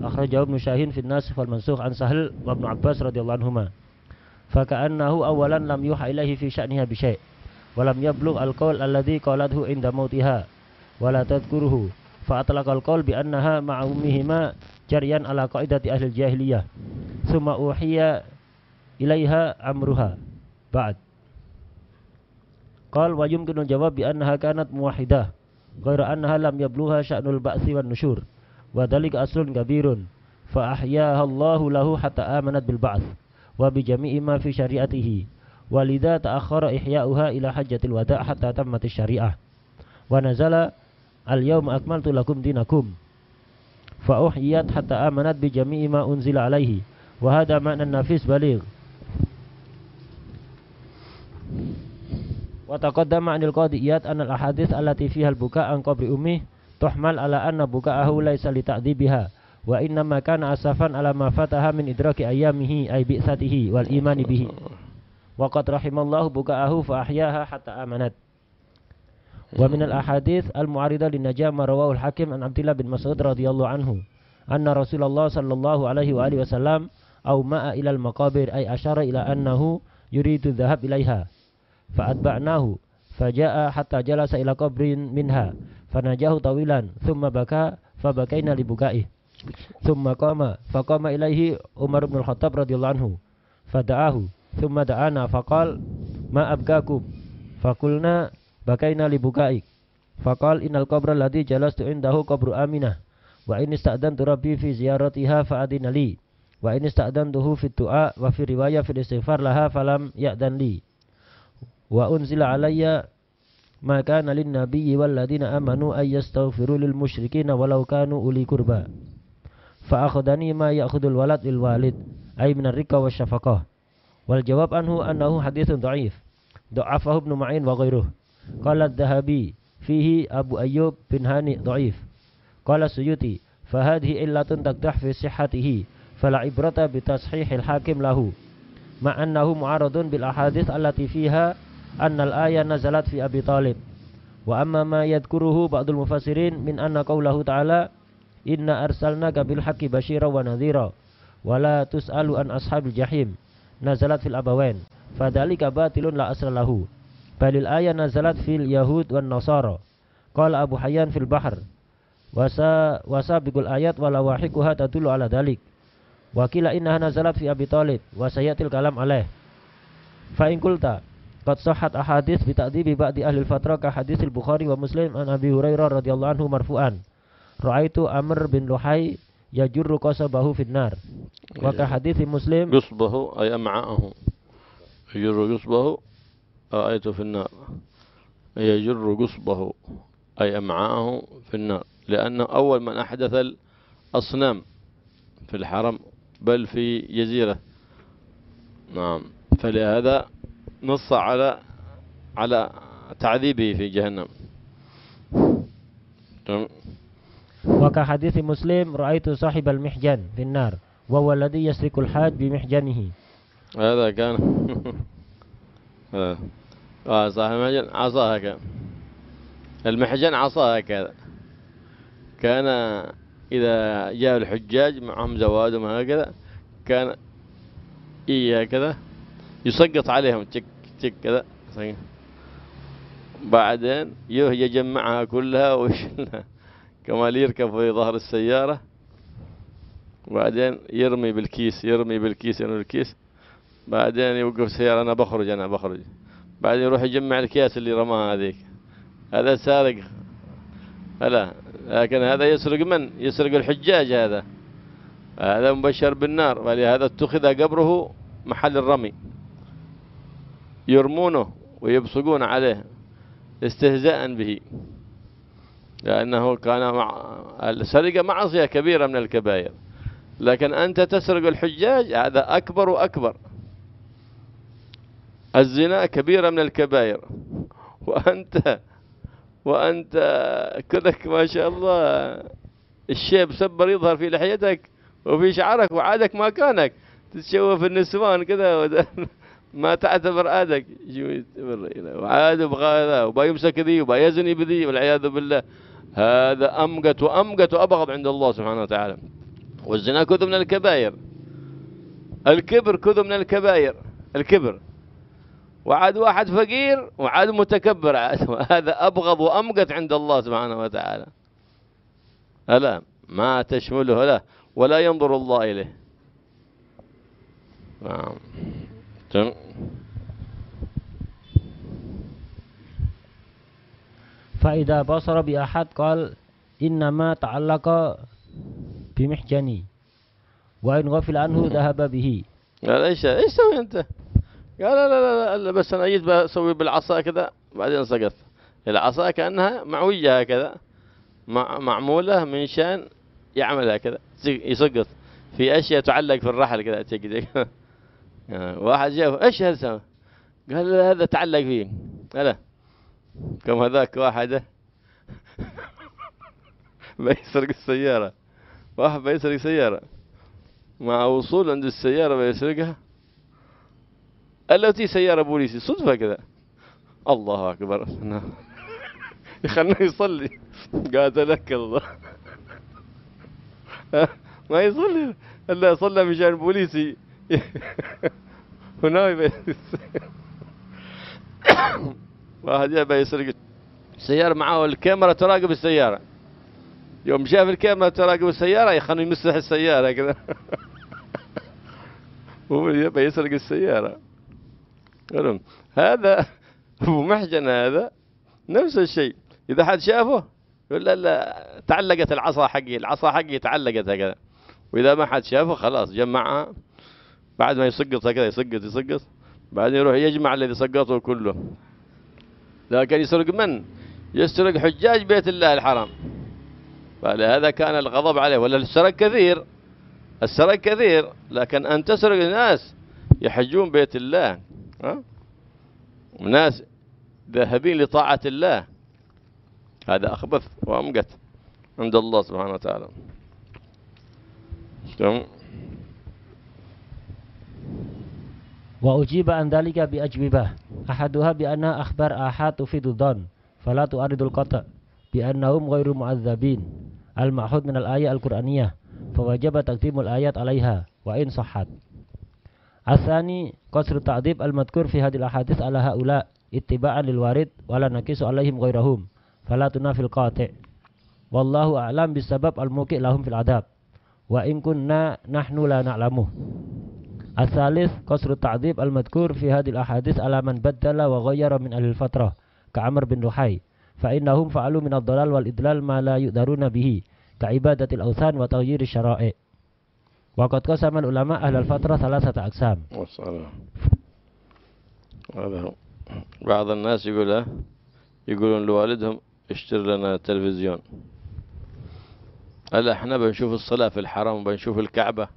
Akhrajahu jawab Syahin fi nasif wal mansuh an sahil wa Ibnu Abbas radhiyallahu anhumah Fa ka'annahu awalan lam yuha ilaihi fi sya'niha bi syai' wa lam yablugh al-qaul alladhi qaladhu inda mautiha wa la tadhkuruhu fa atlaqal bi annaha ma'umihima jariyan ala qaidati ahli jahiliyah. Suma uhiya ilaiha amruha ba'd. Qal wa yumkinu jawab bi annaha kanat muwahidah ghaira annaha lam yabluha sya'nul ba'si wan nushur, wa dalik aslun kabirun fa ahyaha Allahu lahu hatta amanat bil ba'ts wa bi jami'i ma fi syari'atihi wa lidha ta'akhkhara ihya'uha ila hajjatil wada' hatta tammat syariah wa nazala al yawma akmaltu lakum dinakum fa uhyiyat hatta amanat bi jami'i ma unzila alaihi wa hadha ma'nan nafis baligh وتقدم عن القاضيات أن الأحاديث التي فيها البكاء عن قبر أمه تحمل على أن بكاءه ليس لتعذيبها وإنما كان أسفا على ما فاتها من إدراك أيامه أي بئسته والإيمان به وقد رحم الله بكاءه فأحياها حتى آمنت ومن الأحاديث المعارضة للنجاة ما رواه الحاكم عن عبد الله بن مسعود رضي الله عنه أن رسول الله صلى الله عليه وآله وسلم أومأ إلى المقابر أي أشار إلى أنه يريد الذهاب إليها fa'atba'nahu faja'a hatta jalasa ila qabrin minha fanajahu tawilan thumma baka fabakaina libukaih thumma qama faqama ilaihi Umar bin Khattab radhiyallahu anhu fada'ahu thumma da'ana faqal ma abkakum fakulna bakaina libukaik faqal innal qabra ladhi jalastu indahu qabru aminah wa in ista'dantu rabbi fi ziyaratiha fa'adina li wa in ista'dantuhu fi du'a wa fi riwayah fi istighfar laha falam ya'dan li wa unzila alayya ma kana lin nabiyyi wal ladina amanu ay yastaghfiru lil musyrikin walau kanu uli kurba fa akhadani ma ya'khudul walad lil walid ay min ar-rika wasyafaqah wal jawab anhu annahu hadithun dha'if dha'afahu ibn ma'in wa ghairuh qala adh-dhahabi fihi abu ayyub bin hani dha'if qala suyuti fa hadhihi illatun taqdah fi sihhatihi fala ibrata bi tashihil hakim lahu ma annahu mu'aradun bil ahadits allati fiha أن الآية نزلت في أبي طالب وأما ما يذكره بعض المفسرين من أن قوله تعالى إن أرسلناك بالحق بشيرا ونذيرا ولا تسأل عن أصحاب الجحيم نزلت في الأبوين فذلك باطل لا أصل له بل الآية نزلت في اليهود والنصارى قال أبو حيان في البحر وسابق الآيات ولواحقها تدل على ذلك وكلا إنها نزلت في أبي طالب وسيأتي الكلام عليه فإن قلت قد صحت أحاديث بتأديب بعض أهل الفترة كحديث البخاري ومسلم عن أبي هريرة رضي الله عنه مرفوعا رأيت أمر بن لحي يجر قصبه في النار وكحديث مسلم يصبه أي أمعاءه يجر قصبه رأيت في النار يجر قصبه أي أمعاءه في النار لأنه أول من أحدث الأصنام في الحرم بل في جزيرة نعم فلهذا نص على على تعذيبه في جهنم تمام وكحديث مسلم رأيت صاحب المحجن في النار وهو الذي يسرق الحاج بمحجنه هذا كان آه صاحب المحجن عصا هكذا المحجن عصا هكذا كان إذا جاء الحجاج معهم زوادهم هكذا كان إيه هكذا يسقط عليهم تك تك كذا بعدين يجمعها كلها ويشلها كمال يركب في ظهر السيارة وبعدين يرمي بالكيس يرمي بالكيس يرمي بالكيس بعدين يوقف السيارة أنا بخرج أنا بخرج بعدين يروح يجمع الأكياس اللي رماها هذيك هذا سارق هلا لكن هذا يسرق من يسرق الحجاج هذا هذا مبشر بالنار ولهذا اتخذ قبره محل الرمي يرمونه ويبصقون عليه استهزاء به لأنه كان مع السرقة معصية كبيرة من الكبائر لكن أنت تسرق الحجاج هذا أكبر وأكبر الزنا كبيرة من الكبائر وأنت وأنت كلك ما شاء الله الشيب سبر يظهر في لحيتك وفي شعرك وعادك ما كانك تتشوف النسوان كذا ما تعتبر آدك وعاد يبغى هذا وبيمسك ذي وبيزني بذي والعياذ بالله هذا أمقت وأمقت وأبغض عند الله سبحانه وتعالى والزنا كذب من الكبائر الكبر كذب من الكبائر الكبر وعاد واحد فقير وعاد متكبر هذا أبغض وأمقت عند الله سبحانه وتعالى ألا ما تشمله له ولا ينظر الله إليه نعم تمام فإذا بصر بأحد قال إنما تعلق بمحجني وإن غفل عنه ذهب به قال ايش ايش سوي انت؟ قال لا لا لا بس انا جيت بسوي بالعصا كذا بعدين سقط العصا كانها معويه هكذا معموله من شان يعمل هكذا يسقط في اشياء تعلق في الرحل كذا تجي واحد جاء ايش هذا قال هذا تعلق فيه هلا كم هذاك واحد بيسرق السيارة واحد بيسرق سيارة مع وصول عند السيارة بيسرقها التي سيارة بوليسي صدفة كذا الله أكبر يخلنا نعم. يصلي قاتلك الله ما يصلي إلا صلى مشان بوليسي واحد يبى يسرق السيارة معاه الكاميرا تراقب السيارة يوم شاف الكاميرا تراقب السيارة يخليه يمسح السيارة كذا هو يبى يسرق السيارة هذا أبو محجن هذا نفس الشيء إذا حد شافه يقول لا لا تعلقت العصا حقي العصا حقي تعلقت هكذا وإذا ما حد شافه خلاص جمعها بعد ما يسقط هكذا يسقط يسقط بعدين يروح يجمع الذي سقطه كله لكن يسرق من يسرق حجاج بيت الله الحرام فلهذا كان الغضب عليه ولا السرق كثير السرق كثير لكن أن تسرق الناس يحجون بيت الله ها ناس ذاهبين لطاعة الله هذا أخبث وأمقت عند الله سبحانه وتعالى تمام وأجيب عن ذلك بأجوبة أحدها بأنها أخبار آحاد تفيد الظن فلا تؤرد القطع بأنهم غير معذبين المعهود من الآية القرآنية فوجب تقديم الآيات عليها وإن صحت الثاني قصر التعذيب المذكور في هذه الأحاديث على هؤلاء اتباعا للوارد ولا نقيس عليهم غيرهم فلا تنافي القاطع والله أعلم بسبب الموقع لهم في العذاب وإن كنا نحن لا نعلمه الثالث قصر التعذيب المذكور في هذه الأحاديث على من بدل وغير من أهل الفترة كعمر بن لحي فإنهم فعلوا من الضلال والإدلال ما لا يؤدرون به كعبادة الأوثان وتغيير الشرائع وقد قسم العلماء أهل الفترة ثلاثة أقسام هذا بعض الناس يقول يقولون لوالدهم اشتر لنا تلفزيون هلا احنا بنشوف الصلاة في الحرم وبنشوف الكعبة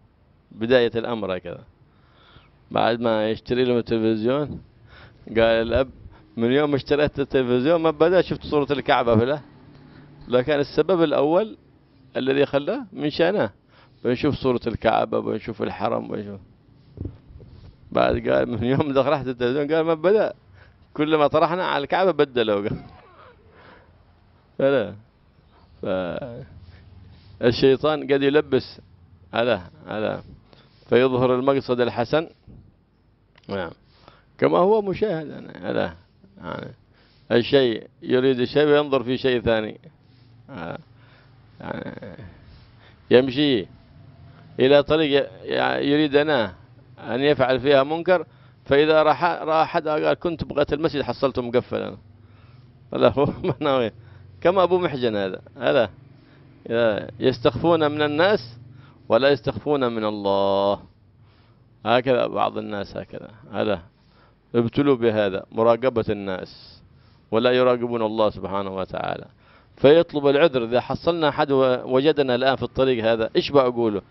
بداية الأمر هكذا بعد ما يشتري لهم التلفزيون قال الأب من يوم ما اشتريت التلفزيون ما بدأ شفت صورة الكعبة فله لكن السبب الأول الذي خلاه من شأنه بنشوف صورة الكعبة بنشوف الحرم بنشوف بعد قال من يوم دخلت التلفزيون قال ما بدأ كل ما طرحنا على الكعبة بدلوا قال فلا ف... الشيطان قد يلبس على على فيظهر المقصد الحسن نعم كما هو مشاهد هذا يعني الشيء يريد الشيء وينظر في شيء ثاني آه، يعني يمشي إلى طريق يريد أنا أن يفعل فيها منكر فإذا راح راح أحد قال كنت بغيت المسجد حصلته مقفل أنا لا هو ما ناوي كما أبو محجن هذا هذا يستخفون من الناس ولا يستخفون من الله هكذا بعض الناس هكذا هذا ابتلوا بهذا مراقبة الناس ولا يراقبون الله سبحانه وتعالى فيطلب العذر إذا حصلنا أحد وجدنا الآن في الطريق هذا إيش بقوله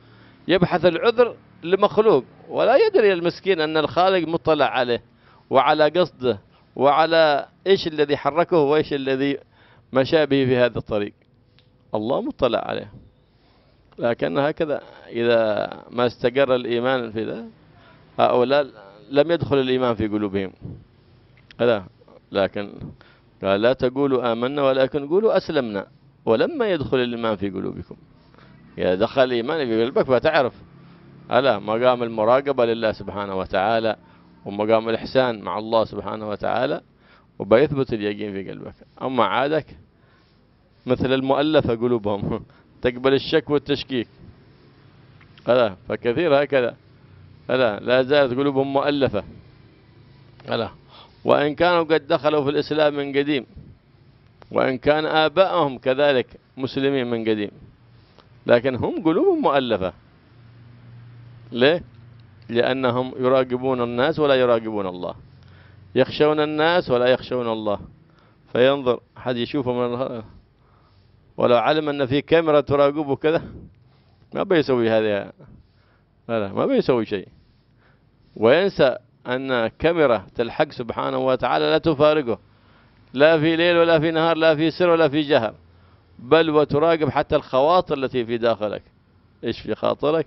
يبحث العذر لمخلوق ولا يدري المسكين أن الخالق مطلع عليه وعلى قصده وعلى إيش الذي حركه وإيش الذي مشى به في هذا الطريق الله مطلع عليه لكن هكذا إذا ما استقر الإيمان في ذلك هؤلاء لم يدخل الإيمان في قلوبهم لا لكن قال لا تقولوا آمنا ولكن قولوا أسلمنا ولما يدخل الإيمان في قلوبكم إذا دخل الإيمان في قلبك فتعرف ألا مقام المراقبة لله سبحانه وتعالى ومقام الإحسان مع الله سبحانه وتعالى وبيثبت اليقين في قلبك أما عادك مثل المؤلفة قلوبهم تقبل الشك والتشكيك ألا فكثير هكذا ألا لا زالت قلوبهم مؤلفة ألا وإن كانوا قد دخلوا في الإسلام من قديم وإن كان آباءهم كذلك مسلمين من قديم لكن هم قلوبهم مؤلفة ليه؟ لأنهم يراقبون الناس ولا يراقبون الله يخشون الناس ولا يخشون الله فينظر حد يشوفه من ولو علم أن في كاميرا تراقبه كذا ما بيسوي هذا لا لا ما بيسوي شيء وينسى أن كاميرا تلحق سبحانه وتعالى لا تفارقه لا في ليل ولا في نهار لا في سر ولا في جهر بل وتراقب حتى الخواطر التي في داخلك إيش في خاطرك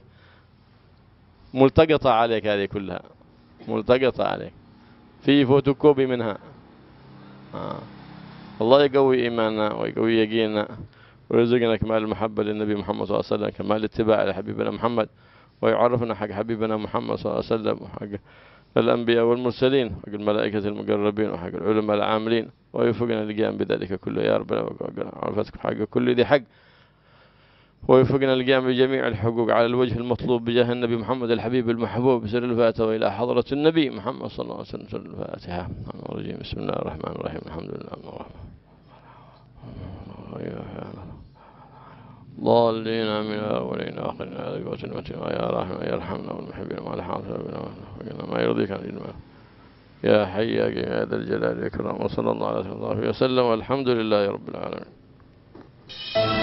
ملتقطة عليك هذه كلها ملتقطة عليك في فوتوكوبي منها آه. الله يقوي إيماننا ويقوي يقيننا ويرزقنا كمال المحبة للنبي محمد صلى الله عليه وسلم كمال الاتباع لحبيبنا محمد ويعرفنا حق حبيبنا محمد صلى الله عليه وسلم وحق الأنبياء والمرسلين حق الملائكة المقربين وحق العلماء العاملين ويوفقنا للقيام بذلك كله يا ربنا وقنا حق كل ذي حق ويوفقنا القيام بجميع الحقوق على الوجه المطلوب بجاه النبي محمد الحبيب المحبوب سر الفاتحة وإلى حضرة النبي محمد صلى الله عليه وسلم سر الفاتحة بسم الله الرحمن الرحيم الحمد لله رب العالمين ضالين من الأولين وآخرين على قوة المتين يا رحمة يا رحمنا والمحبين ما الحافظ بنا ما يرضيك عن الماء يا حي يا قيم يا ذا الجلال والإكرام وصلى الله عليه وسلم والحمد لله رب العالمين